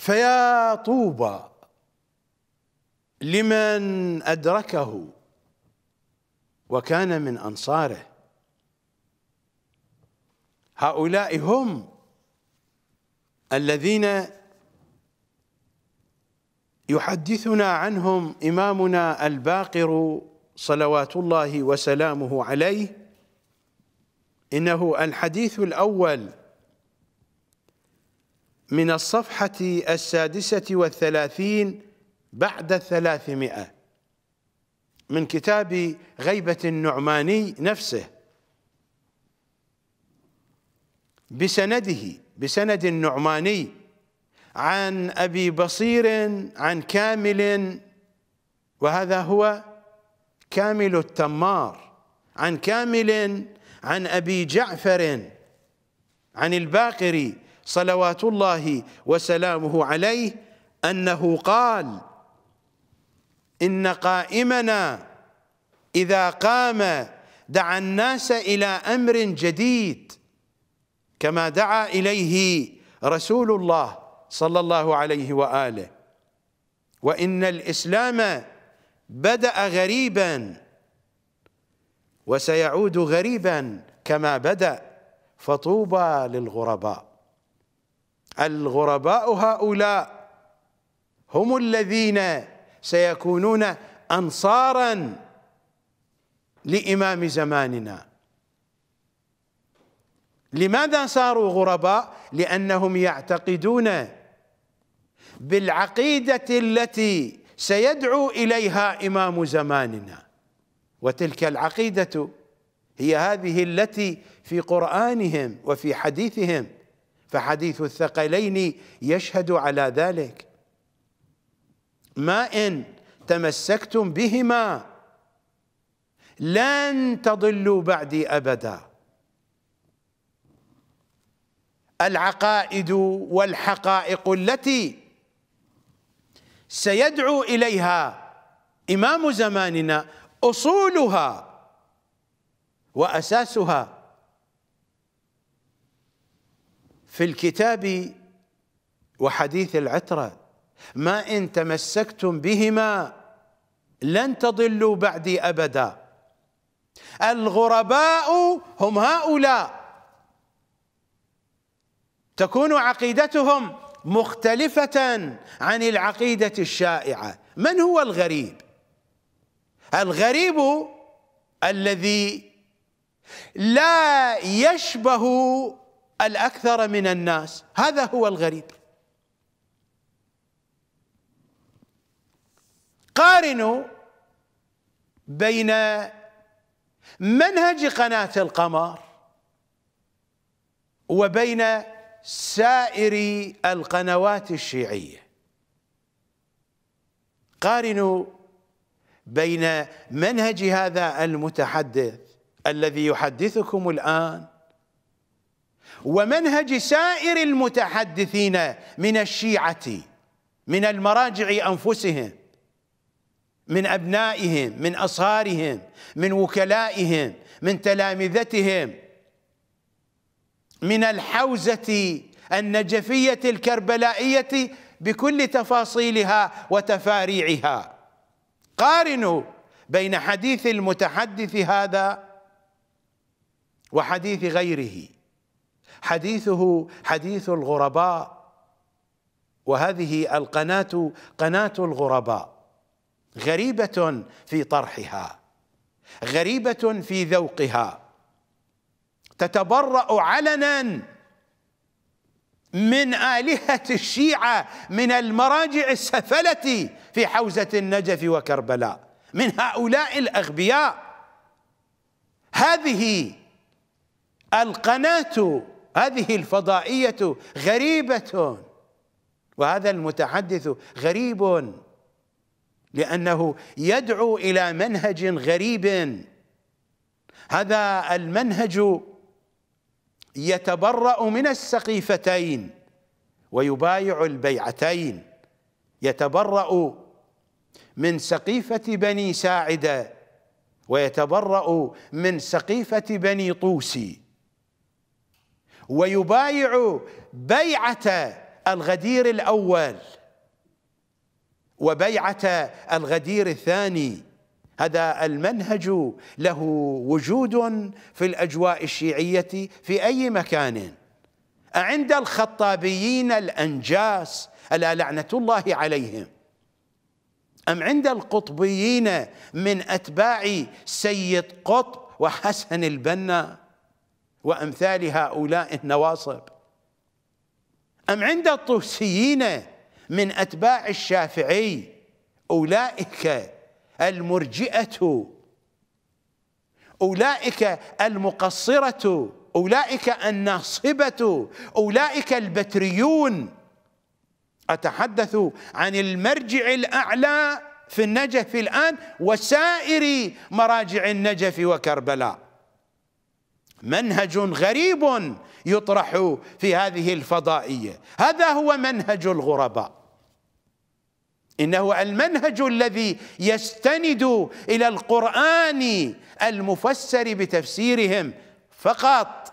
فيا طوبى لمن أدركه وكان من أنصاره هؤلاء هم الذين يحدثنا عنهم إمامنا الباقر صلوات الله وسلامه عليه إنه الحديث الأول من الصفحة السادسة والثلاثين بعد الثلاثمائة من كتاب غيبة النعماني نفسه بسنده بسند النعماني عن أبي بصير عن كامل وهذا هو كامل التمار عن كامل عن أبي جعفر عن الباقري صلوات الله وسلامه عليه أنه قال إن قائمنا إذا قام دعا الناس إلى أمر جديد كما دعا إليه رسول الله صلى الله عليه وآله وإن الإسلام بدأ غريبا وسيعود غريبا كما بدأ فطوبى للغرباء الغرباء هؤلاء هم الذين سيكونون انصارا لامام زماننا لماذا صاروا غرباء لانهم يعتقدون بالعقيده التي سيدعو اليها امام زماننا وتلك العقيده هي هذه التي في قرانهم وفي حديثهم فحديث الثقلين يشهد على ذلك ما إن تمسكتم بهما لن تضلوا بعدي أبدا العقائد والحقائق التي سيدعو إليها إمام زماننا أصولها وأساسها في الكتاب وحديث العترة ما إن تمسكتم بهما لن تضلوا بعدي أبدا الغرباء هم هؤلاء تكون عقيدتهم مختلفة عن العقيدة الشائعة من هو الغريب؟ الغريب الذي لا يشبه الأكثر من الناس هذا هو الغريب قارنوا بين منهج قناة القمر وبين سائر القنوات الشيعية قارنوا بين منهج هذا المتحدث الذي يحدثكم الآن ومنهج سائر المتحدثين من الشيعة من المراجع أنفسهم من أبنائهم من أصهارهم من وكلائهم من تلامذتهم من الحوزة النجفية الكربلائية بكل تفاصيلها وتفاريعها قارنوا بين حديث المتحدث هذا وحديث غيره حديثه حديث الغرباء وهذه القناة قناة الغرباء غريبة في طرحها غريبة في ذوقها تتبرأ علنا من آلهة الشيعة من المراجع السفلة في حوزة النجف وكربلاء من هؤلاء الأغبياء هذه القناة هذه الفضائية غريبة وهذا المتحدث غريب لأنه يدعو إلى منهج غريب هذا المنهج يتبرأ من السقيفتين ويبايع البيعتين يتبرأ من سقيفة بني ساعدة ويتبرأ من سقيفة بني طوسي ويبايع بيعة الغدير الأول وبيعة الغدير الثاني هذا المنهج له وجود في الأجواء الشيعية في أي مكان عند الخطابيين الأنجاس ألا لعنة الله عليهم أم عند القطبيين من أتباع سيد قطب وحسن البنا وأمثال هؤلاء النواصب أم عند الطوسيين من أتباع الشافعي أولئك المرجئة أولئك المقصرة أولئك الناصبة أولئك البتريون أتحدث عن المرجع الأعلى في النجف الآن وسائر مراجع النجف وكربلاء منهج غريب يطرح في هذه الفضائية هذا هو منهج الغرباء إنه المنهج الذي يستند إلى القرآن المفسر بتفسيرهم فقط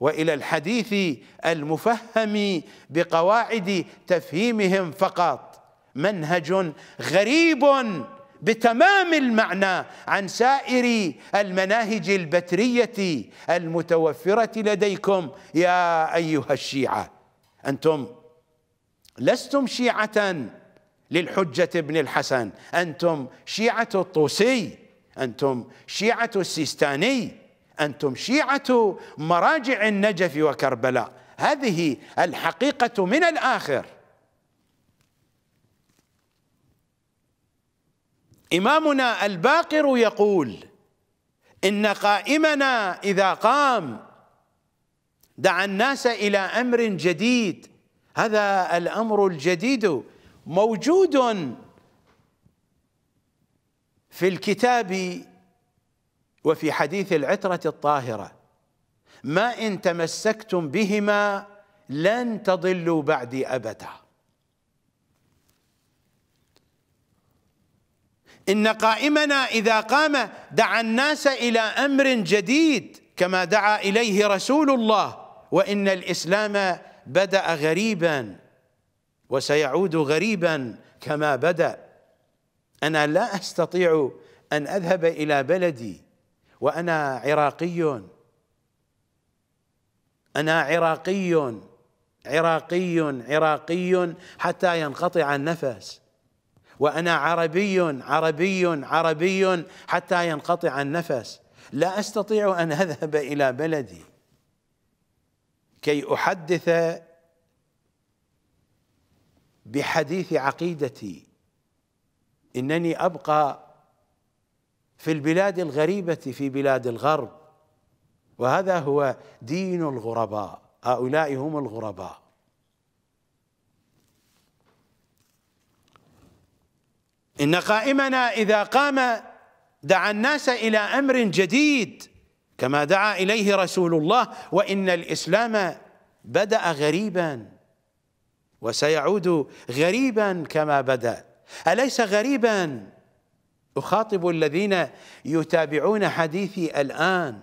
وإلى الحديث المفهم بقواعد تفهيمهم فقط منهج غريب بتمام المعنى عن سائر المناهج البتريه المتوفره لديكم يا ايها الشيعه انتم لستم شيعه للحجه ابن الحسن انتم شيعه الطوسي انتم شيعه السيستاني انتم شيعه مراجع النجف وكربلاء هذه الحقيقه من الاخر إمامنا الباقر يقول إن قائمنا إذا قام دعا الناس إلى أمر جديد هذا الأمر الجديد موجود في الكتاب وفي حديث العترة الطاهرة ما إن تمسكتم بهما لن تضلوا بعدي أبداً إن قائمنا إذا قام دعا الناس إلى أمر جديد كما دعا إليه رسول الله وإن الإسلام بدأ غريبا وسيعود غريبا كما بدأ أنا لا أستطيع أن أذهب إلى بلدي وأنا عراقي أنا عراقي عراقي عراقي حتى ينقطع النفس وأنا عربي عربي عربي حتى ينقطع النفس لا أستطيع أن أذهب إلى بلدي كي أحدث بحديث عقيدتي إنني أبقى في البلاد الغريبة في بلاد الغرب وهذا هو دين الغرباء هؤلاء هم الغرباء إن قائمنا إذا قام دعا الناس إلى أمر جديد كما دعا إليه رسول الله وإن الإسلام بدأ غريبا وسيعود غريبا كما بدأ أليس غريبا أخاطب الذين يتابعون حديثي الآن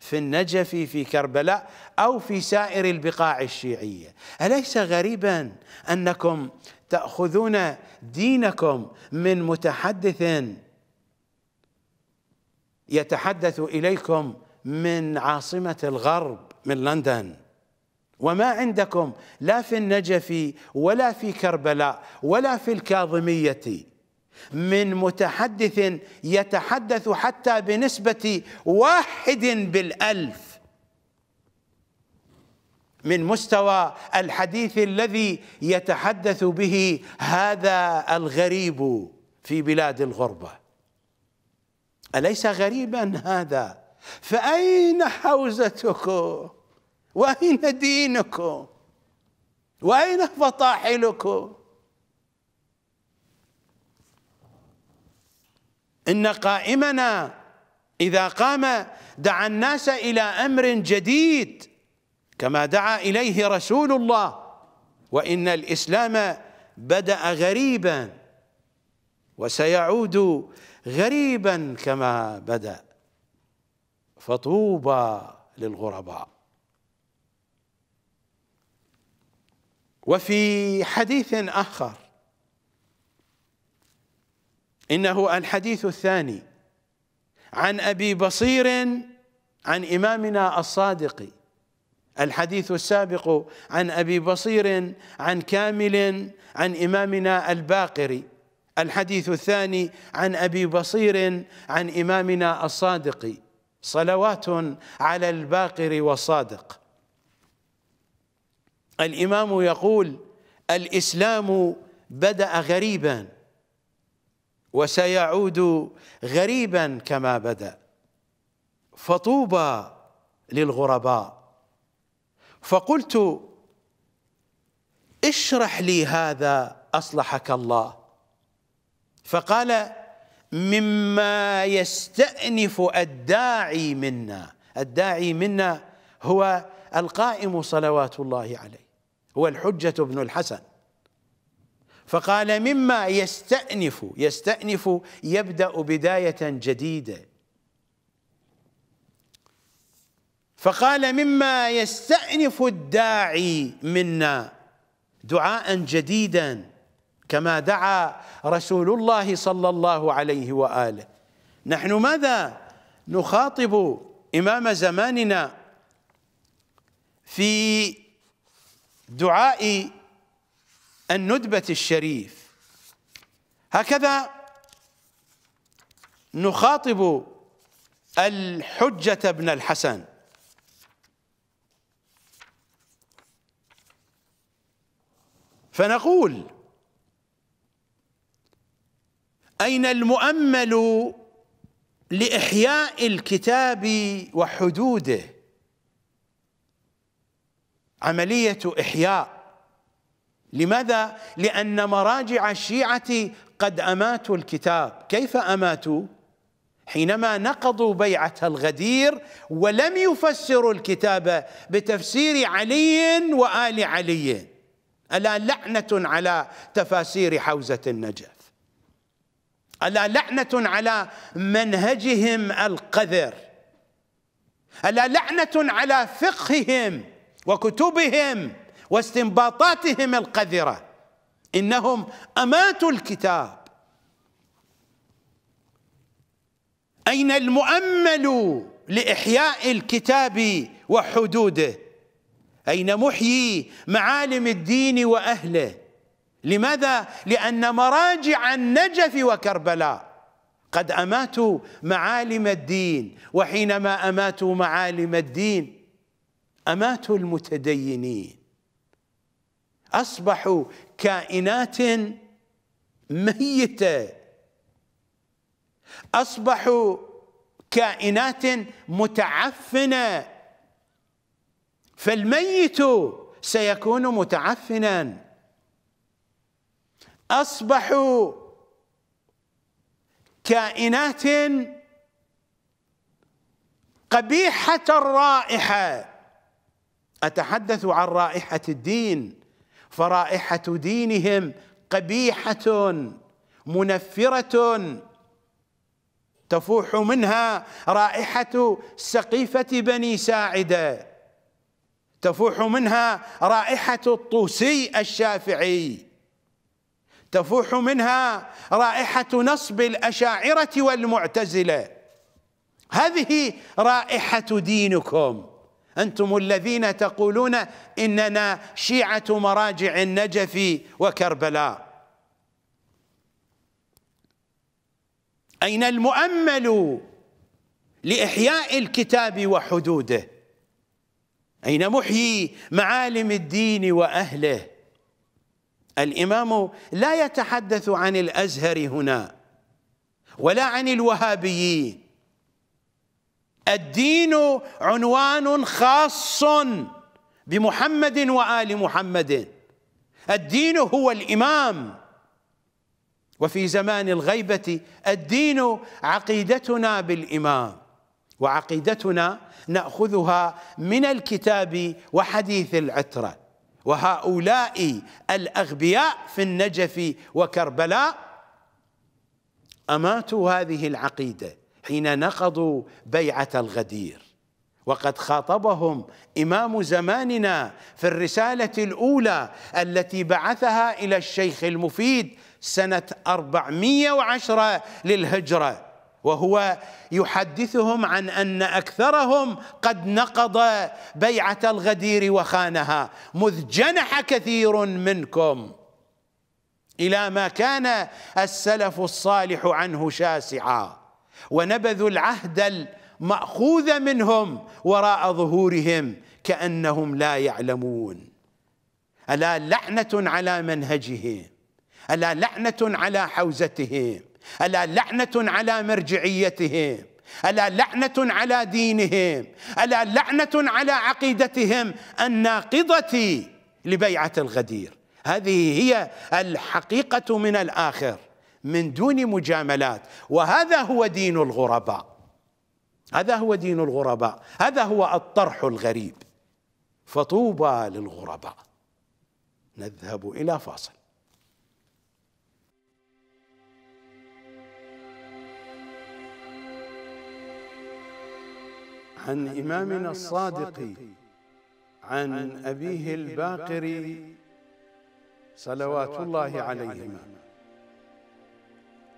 في النجف في كربلاء أو في سائر البقاع الشيعية أليس غريبا أنكم تأخذون دينكم من متحدث يتحدث إليكم من عاصمة الغرب من لندن وما عندكم لا في النجف ولا في كربلاء ولا في الكاظمية من متحدث يتحدث حتى بنسبة واحد بالألف من مستوى الحديث الذي يتحدث به هذا الغريب في بلاد الغربه اليس غريبا هذا فاين حوزتكم واين دينكم واين فطاحلكم ان قائمنا اذا قام دعا الناس الى امر جديد كما دعا إليه رسول الله وإن الإسلام بدأ غريبا وسيعود غريبا كما بدأ فطوبى للغرباء وفي حديث آخر إنه الحديث الثاني عن أبي بصير عن إمامنا الصادق الحديث السابق عن أبي بصير عن كامل عن إمامنا الباقري الحديث الثاني عن أبي بصير عن إمامنا الصادق صلوات على الباقر والصادق الإمام يقول الإسلام بدأ غريبا وسيعود غريبا كما بدأ فطوبى للغرباء فقلت اشرح لي هذا اصلحك الله فقال مما يستانف الداعي منا الداعي منا هو القائم صلوات الله عليه هو الحجه بن الحسن فقال مما يستأنف يستأنف يبدأ بداية جديدة فقال مما يستأنف الداعي منا دعاء جديدا كما دعا رسول الله صلى الله عليه واله نحن ماذا نخاطب امام زماننا في دعاء الندبه الشريف هكذا نخاطب الحجه بن الحسن فنقول أين المؤمل لإحياء الكتاب وحدوده عملية إحياء لماذا؟ لأن مراجع الشيعة قد أماتوا الكتاب كيف أماتوا؟ حينما نقضوا بيعة الغدير ولم يفسروا الكتاب بتفسير علي وآل علي ألا لعنة على تفاسير حوزة النجف ألا لعنة على منهجهم القذر ألا لعنة على فقههم وكتبهم واستنباطاتهم القذرة إنهم أماتوا الكتاب أين المؤمل لإحياء الكتاب وحدوده أين محيي معالم الدين وأهله لماذا؟ لأن مراجع النجف وكربلاء قد أماتوا معالم الدين وحينما أماتوا معالم الدين أماتوا المتدينين أصبحوا كائنات ميتة أصبحوا كائنات متعفنة فالميت سيكون متعفنا اصبحوا كائنات قبيحه الرائحه اتحدث عن رائحه الدين فرائحه دينهم قبيحه منفره تفوح منها رائحه سقيفه بني ساعده تفوح منها رائحة الطوسي الشافعي تفوح منها رائحة نصب الأشاعرة والمعتزلة هذه رائحة دينكم أنتم الذين تقولون إننا شيعة مراجع النجف وكربلاء أين المؤمل لإحياء الكتاب وحدوده أين محيي معالم الدين وأهله الإمام لا يتحدث عن الأزهر هنا ولا عن الوهابيين الدين عنوان خاص بمحمد وآل محمد الدين هو الإمام وفي زمان الغيبة الدين عقيدتنا بالإمام وعقيدتنا ناخذها من الكتاب وحديث العتره وهؤلاء الاغبياء في النجف وكربلاء اماتوا هذه العقيده حين نقضوا بيعه الغدير وقد خاطبهم امام زماننا في الرساله الاولى التي بعثها الى الشيخ المفيد سنه 410 للهجره وهو يحدثهم عن ان اكثرهم قد نقض بيعه الغدير وخانها مذ جنح كثير منكم الى ما كان السلف الصالح عنه شاسعا ونبذوا العهد الماخوذ منهم وراء ظهورهم كانهم لا يعلمون الا لعنه على منهجهم الا لعنه على حوزتهم ألا لعنة على مرجعيتهم ألا لعنة على دينهم ألا لعنة على عقيدتهم الناقضة لبيعة الغدير هذه هي الحقيقة من الآخر من دون مجاملات وهذا هو دين الغرباء هذا هو دين الغرباء هذا هو الطرح الغريب فطوبى للغرباء نذهب إلى فاصل عن إمامنا الصادق عن أبيه الباقر صلوات الله عليهما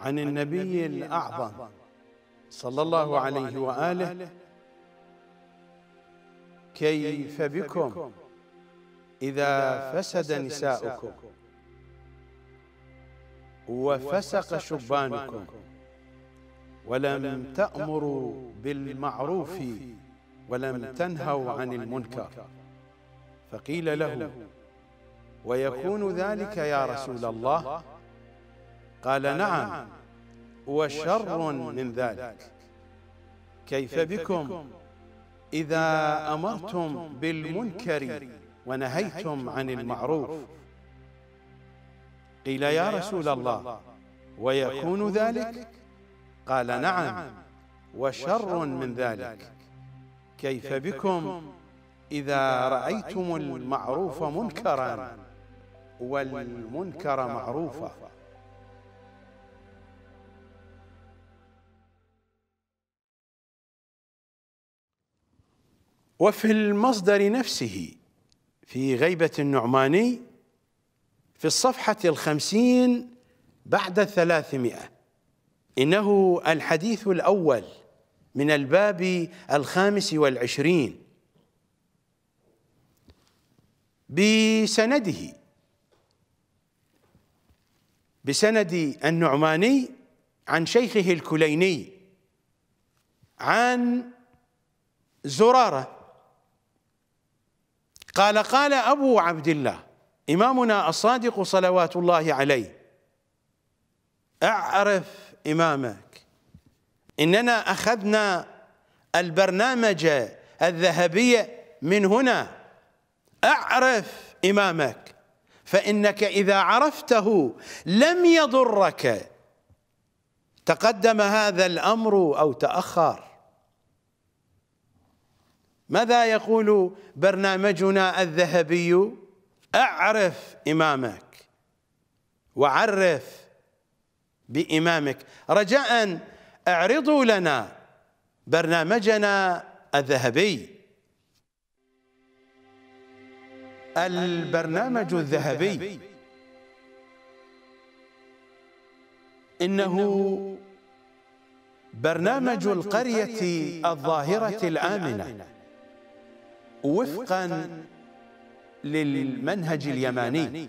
عن النبي الأعظم صلى الله عليه وآله كيف بكم إذا فسد نساؤكم وفسق شبانكم ولم تأمروا بالمعروف ولم تنهوا عن المنكر فقيل له ويكون ذلك يا رسول الله قال نعم, نعم، وشر من ذلك كيف بكم إذا أمرتم بالمنكر ونهيتم عن المعروف قيل يا رسول الله ويكون ذلك قال نعم, نعم، وشر من ذلك كيف بكم إذا رأيتم المعروف منكرا والمنكر معروفا وفي المصدر نفسه في غيبة النعماني في الصفحة الخمسين بعد الثلاثمائة إنه الحديث الأول من الباب الخامس والعشرين بسنده بسند النعماني عن شيخه الكليني عن زرارة قال قال أبو عبد الله إمامنا الصادق صلوات الله عليه أعرف إمامك إننا أخذنا البرنامج الذهبي من هنا أعرف إمامك فإنك إذا عرفته لم يضرك تقدم هذا الأمر أو تأخر ماذا يقول برنامجنا الذهبي أعرف إمامك وعرف بإمامك رجاء اعرضوا لنا برنامجنا الذهبي البرنامج الذهبي إنه برنامج القرية الظاهرة الآمنة وفقا للمنهج اليماني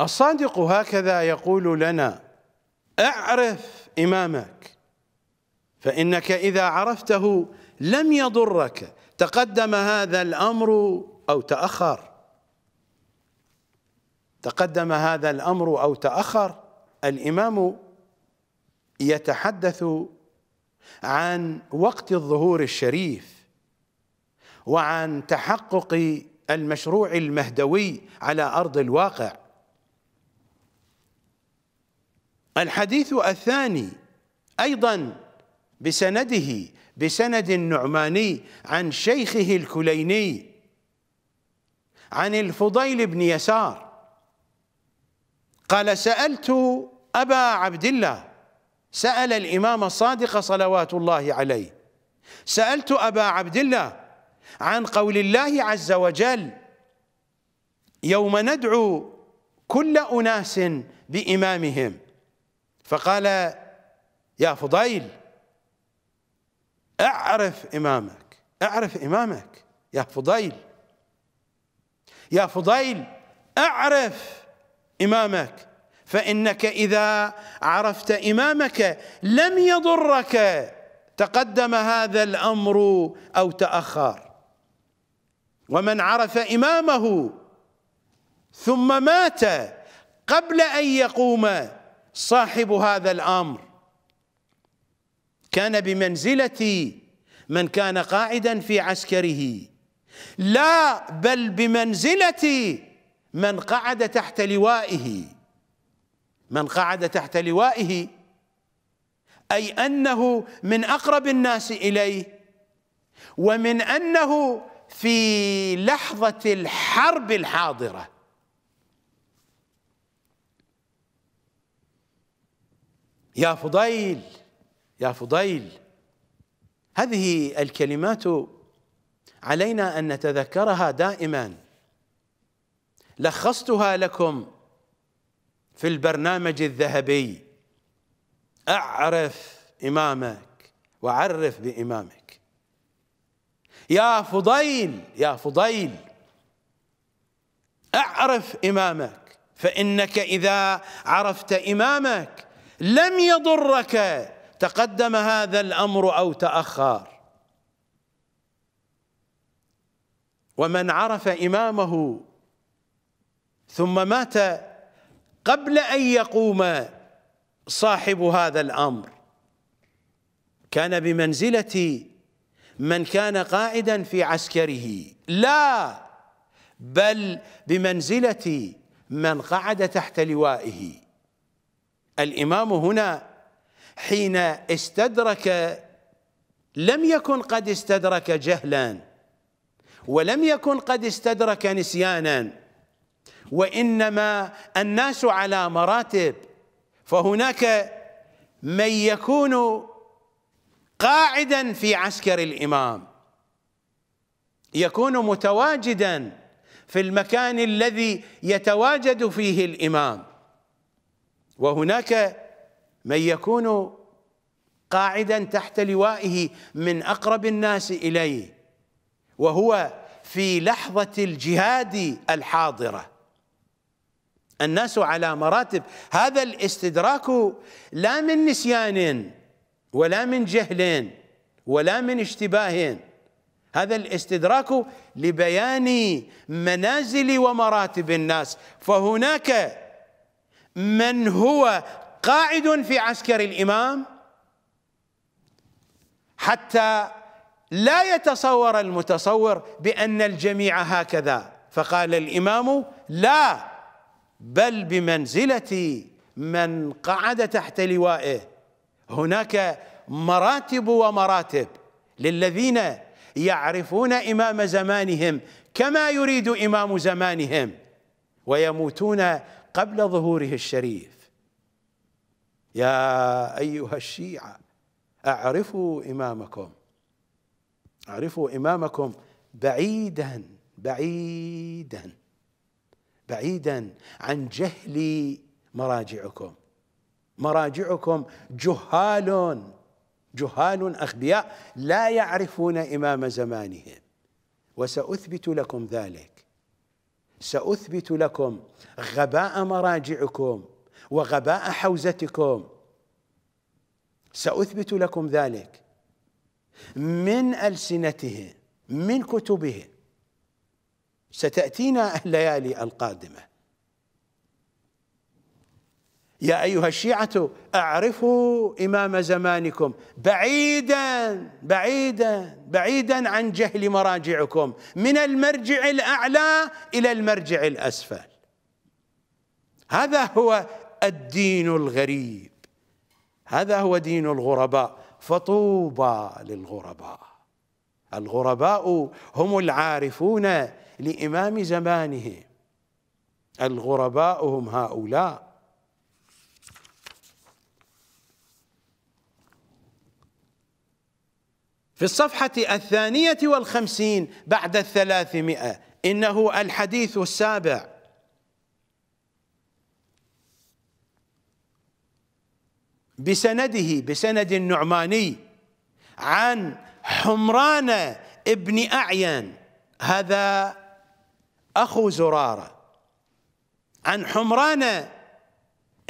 الصادق هكذا يقول لنا اعرف إمامك فإنك إذا عرفته لم يضرك تقدم هذا الأمر أو تأخر تقدم هذا الأمر أو تأخر الإمام يتحدث عن وقت الظهور الشريف وعن تحقق المشروع المهدوي على أرض الواقع الحديث الثاني أيضا بسنده بسند النعماني عن شيخه الكليني عن الفضيل بن يسار قال سألت أبا عبد الله سأل الإمام الصادق صلوات الله عليه سألت أبا عبد الله عن قول الله عز وجل يوم ندعو كل أناس بإمامهم فقال يا فضيل اعرف إمامك اعرف إمامك يا فضيل يا فضيل اعرف إمامك فإنك إذا عرفت إمامك لم يضرك تقدم هذا الأمر أو تأخر ومن عرف إمامه ثم مات قبل أن يقوم صاحب هذا الامر كان بمنزله من كان قاعدا في عسكره لا بل بمنزله من قعد تحت لوائه من قعد تحت لوائه اي انه من اقرب الناس اليه ومن انه في لحظه الحرب الحاضره يا فضيل يا فضيل هذه الكلمات علينا ان نتذكرها دائما لخصتها لكم في البرنامج الذهبي اعرف امامك وعرف بامامك يا فضيل يا فضيل اعرف امامك فانك اذا عرفت امامك لم يضرك تقدم هذا الامر او تاخر ومن عرف امامه ثم مات قبل ان يقوم صاحب هذا الامر كان بمنزله من كان قائدا في عسكره لا بل بمنزله من قعد تحت لوائه الإمام هنا حين استدرك لم يكن قد استدرك جهلا ولم يكن قد استدرك نسيانا وإنما الناس على مراتب فهناك من يكون قاعدا في عسكر الإمام يكون متواجدا في المكان الذي يتواجد فيه الإمام وهناك من يكون قاعدا تحت لوائه من اقرب الناس اليه وهو في لحظه الجهاد الحاضره الناس على مراتب هذا الاستدراك لا من نسيان ولا من جهل ولا من اشتباه هذا الاستدراك لبيان منازل ومراتب الناس فهناك من هو قاعد في عسكر الإمام حتى لا يتصور المتصور بأن الجميع هكذا فقال الإمام لا بل بمنزلة من قعد تحت لوائه هناك مراتب ومراتب للذين يعرفون إمام زمانهم كما يريد إمام زمانهم ويموتون قبل ظهوره الشريف يا أيها الشيعة أعرفوا إمامكم أعرفوا إمامكم بعيدا بعيدا بعيدا عن جهل مراجعكم مراجعكم جهال جهال أخبياء لا يعرفون إمام زمانهم وسأثبت لكم ذلك سأثبت لكم غباء مراجعكم وغباء حوزتكم ساثبت لكم ذلك من السنته من كتبه ستاتينا الليالي القادمه يا ايها الشيعه اعرفوا امام زمانكم بعيدا بعيدا بعيدا عن جهل مراجعكم من المرجع الاعلى الى المرجع الاسفل هذا هو الدين الغريب هذا هو دين الغرباء فطوبى للغرباء الغرباء هم العارفون لإمام زمانه الغرباء هم هؤلاء في الصفحة الثانية والخمسين بعد الثلاثمائة إنه الحديث السابع بسنده بسند النعماني عن حمران ابن أعين هذا أخو زرارة عن حمران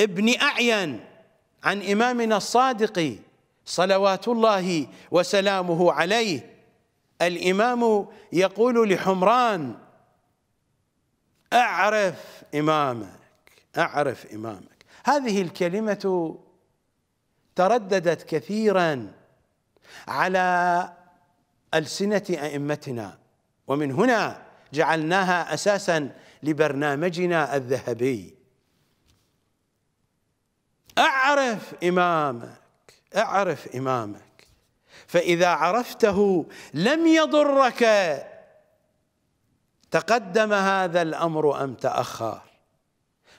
ابن أعين عن إمامنا الصادق صلوات الله وسلامه عليه الإمام يقول لحمران أعرف إمامك أعرف إمامك هذه الكلمة ترددت كثيرا على ألسنة أئمتنا ومن هنا جعلناها أساسا لبرنامجنا الذهبي أعرف إمامك أعرف إمامك فإذا عرفته لم يضرك تقدم هذا الأمر أم تأخر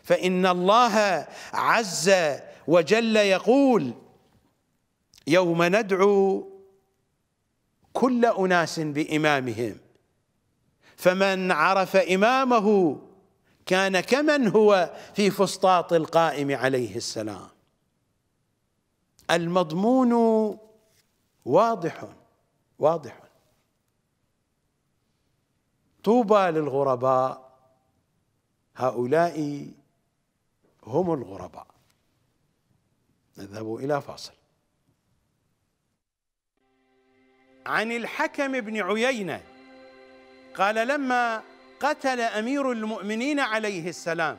فإن الله عز وجل يقول يوم ندعو كل أناس بإمامهم فمن عرف إمامه كان كمن هو في فسطاط القائم عليه السلام المضمون واضح واضح طوبى للغرباء هؤلاء هم الغرباء نذهب إلى فاصل عن الحكم بن عيينة قال لما قتل أمير المؤمنين عليه السلام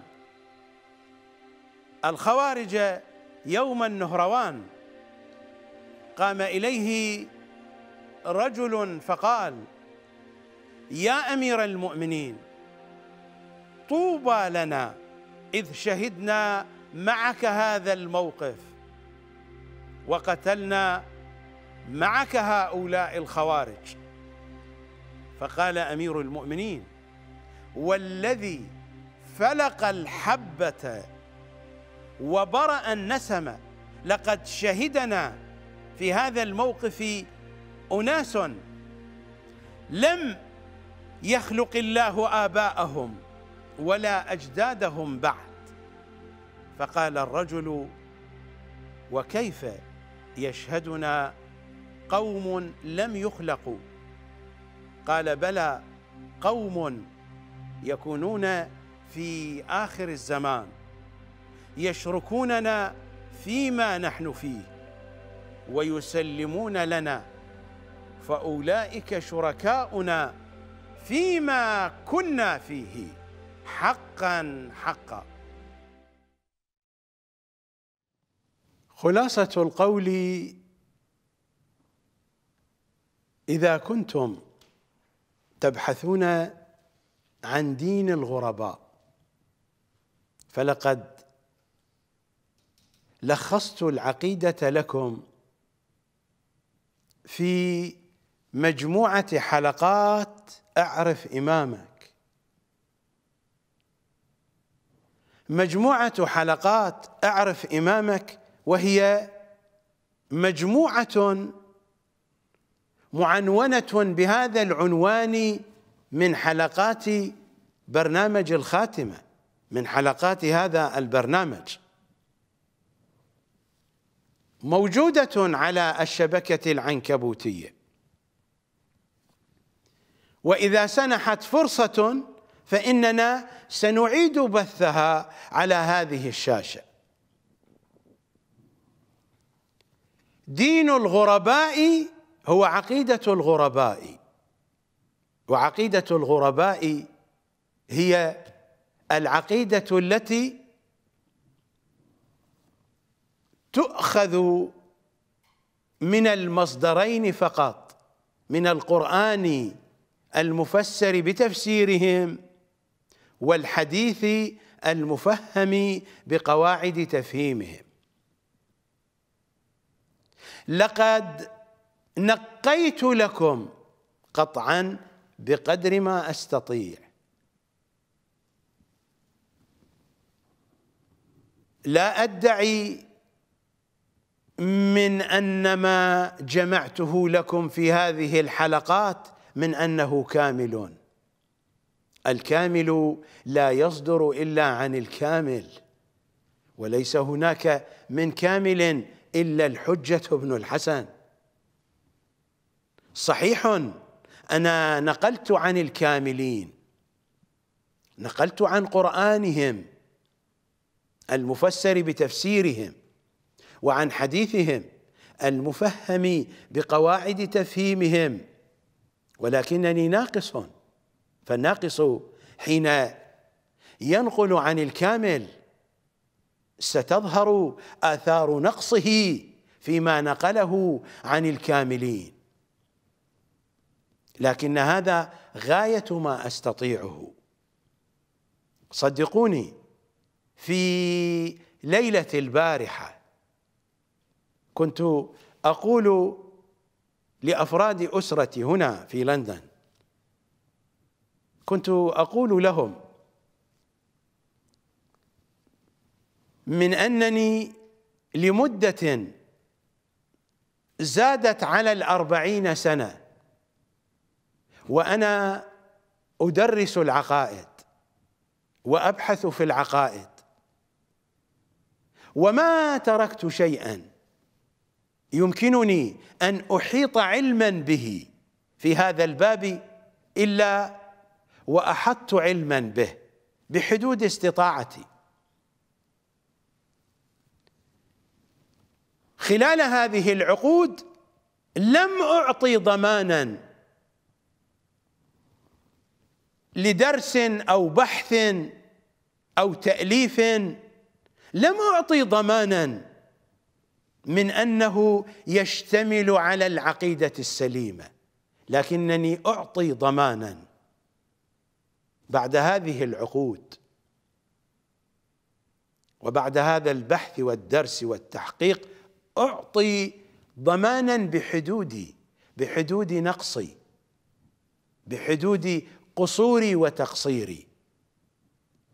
الخوارج يوم النهروان قام إليه رجل فقال يا أمير المؤمنين طوبى لنا إذ شهدنا معك هذا الموقف وقتلنا معك هؤلاء الخوارج فقال امير المؤمنين والذي فلق الحبه وبرأ النسم لقد شهدنا في هذا الموقف اناس لم يخلق الله اباءهم ولا اجدادهم بعد فقال الرجل وكيف يشهدنا قوم لم يخلقوا قال بلى قوم يكونون في اخر الزمان يشركوننا فيما نحن فيه ويسلمون لنا فاولئك شركاؤنا فيما كنا فيه حقا حقا خلاصه القول إذا كنتم تبحثون عن دين الغرباء فلقد لخصت العقيدة لكم في مجموعة حلقات أعرف إمامك مجموعة حلقات أعرف إمامك وهي مجموعة معنونه بهذا العنوان من حلقات برنامج الخاتمه من حلقات هذا البرنامج موجوده على الشبكه العنكبوتيه واذا سنحت فرصه فاننا سنعيد بثها على هذه الشاشه دين الغرباء هو عقيدة الغرباء وعقيدة الغرباء هي العقيدة التي تؤخذ من المصدرين فقط من القرآن المفسر بتفسيرهم والحديث المفهم بقواعد تفهيمهم لقد نقيت لكم قطعا بقدر ما استطيع لا ادعي من ان ما جمعته لكم في هذه الحلقات من انه كامل الكامل لا يصدر الا عن الكامل وليس هناك من كامل الا الحجه بن الحسن صحيح أنا نقلت عن الكاملين نقلت عن قرآنهم المفسر بتفسيرهم وعن حديثهم المفهم بقواعد تفهيمهم ولكنني ناقص فالناقص حين ينقل عن الكامل ستظهر آثار نقصه فيما نقله عن الكاملين لكن هذا غاية ما أستطيعه صدقوني في ليلة البارحة كنت أقول لأفراد أسرتي هنا في لندن كنت أقول لهم من أنني لمدة زادت على الأربعين سنة وانا ادرس العقائد وابحث في العقائد وما تركت شيئا يمكنني ان احيط علما به في هذا الباب الا واحطت علما به بحدود استطاعتي خلال هذه العقود لم اعطي ضمانا لدرس او بحث او تاليف لم اعطي ضمانا من انه يشتمل على العقيده السليمه لكنني اعطي ضمانا بعد هذه العقود وبعد هذا البحث والدرس والتحقيق اعطي ضمانا بحدودي بحدود نقصي بحدود قصوري وتقصيري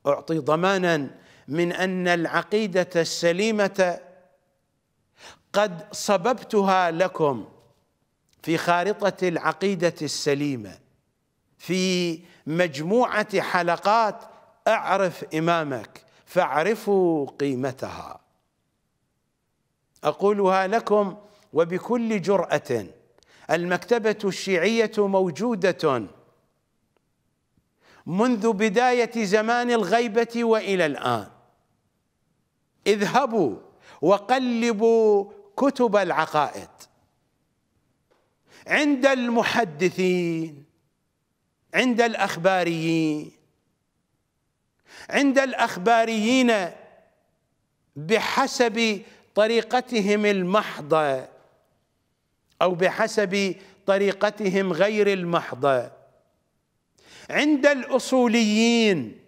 اعطي ضمانا من ان العقيده السليمه قد صببتها لكم في خارطه العقيده السليمه في مجموعه حلقات اعرف امامك فاعرفوا قيمتها اقولها لكم وبكل جراه المكتبه الشيعيه موجوده منذ بداية زمان الغيبة وإلى الآن اذهبوا وقلبوا كتب العقائد عند المحدثين عند الأخباريين عند الأخباريين بحسب طريقتهم المحضة أو بحسب طريقتهم غير المحضة عند الأصوليين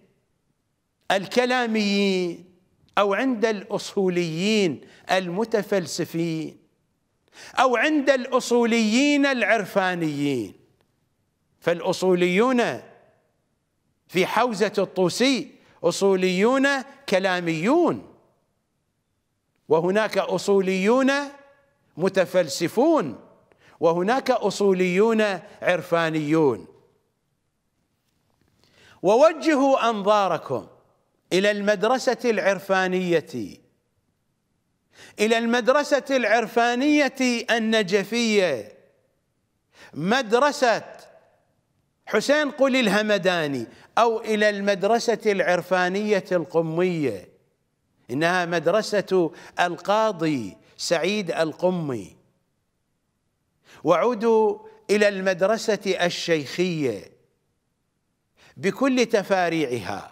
الكلاميين أو عند الأصوليين المتفلسفين أو عند الأصوليين العرفانيين فالأصوليون في حوزة الطوسي أصوليون كلاميون وهناك أصوليون متفلسفون وهناك أصوليون عرفانيون ووجهوا أنظاركم إلى المدرسة العرفانية إلى المدرسة العرفانية النجفية مدرسة حسين قل الهمداني أو إلى المدرسة العرفانية القمية إنها مدرسة القاضي سعيد القمي وعودوا إلى المدرسة الشيخية بكل تفاريعها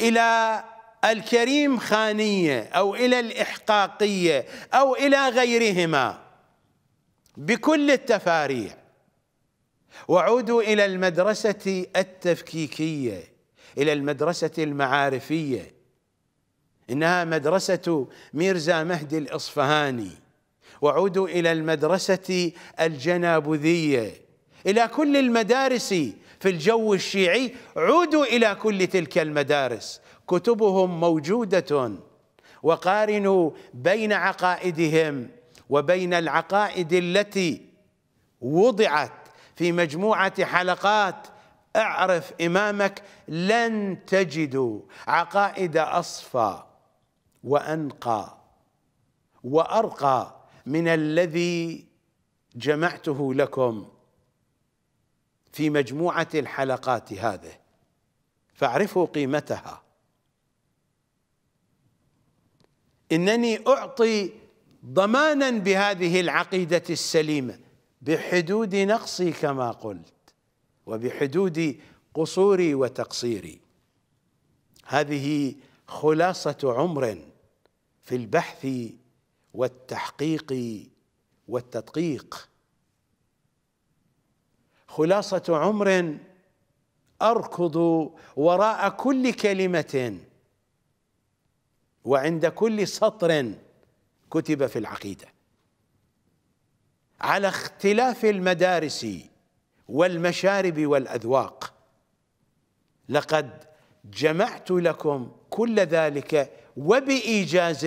إلى الكريم خانية أو إلى الإحقاقية أو إلى غيرهما بكل التفاريع وعودوا إلى المدرسة التفكيكية إلى المدرسة المعارفية إنها مدرسة ميرزا مهدي الإصفهاني وعودوا إلى المدرسة الجنابذية إلى كل المدارس في الجو الشيعي عودوا إلى كل تلك المدارس كتبهم موجودة وقارنوا بين عقائدهم وبين العقائد التي وضعت في مجموعة حلقات اعرف إمامك لن تجدوا عقائد أصفى وأنقى وأرقى من الذي جمعته لكم في مجموعة الحلقات هذه فاعرفوا قيمتها إنني أعطي ضمانا بهذه العقيدة السليمة بحدود نقصي كما قلت وبحدود قصوري وتقصيري هذه خلاصة عمر في البحث والتحقيق والتدقيق خلاصة عمر أركض وراء كل كلمة وعند كل سطر كتب في العقيدة على اختلاف المدارس والمشارب والأذواق لقد جمعت لكم كل ذلك وبإيجاز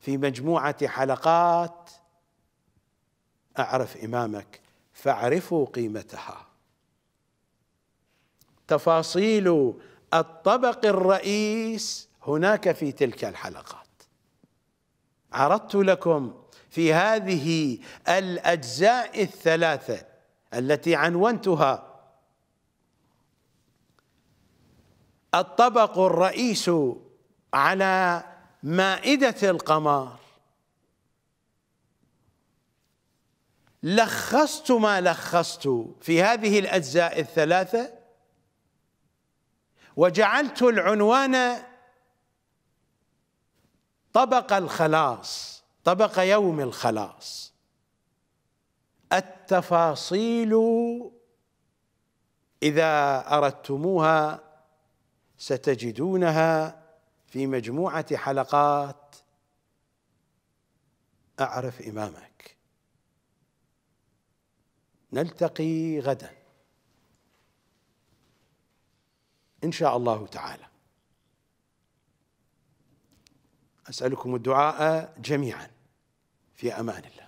في مجموعة حلقات أعرف إمامك فاعرفوا قيمتها تفاصيل الطبق الرئيس هناك في تلك الحلقات عرضت لكم في هذه الأجزاء الثلاثة التي عنونتها الطبق الرئيس على مائدة القمر لخصت ما لخصت في هذه الأجزاء الثلاثة وجعلت العنوان طبق الخلاص طبق يوم الخلاص التفاصيل إذا أردتموها ستجدونها في مجموعة حلقات أعرف إمامك نلتقي غدا ان شاء الله تعالى اسالكم الدعاء جميعا في امان الله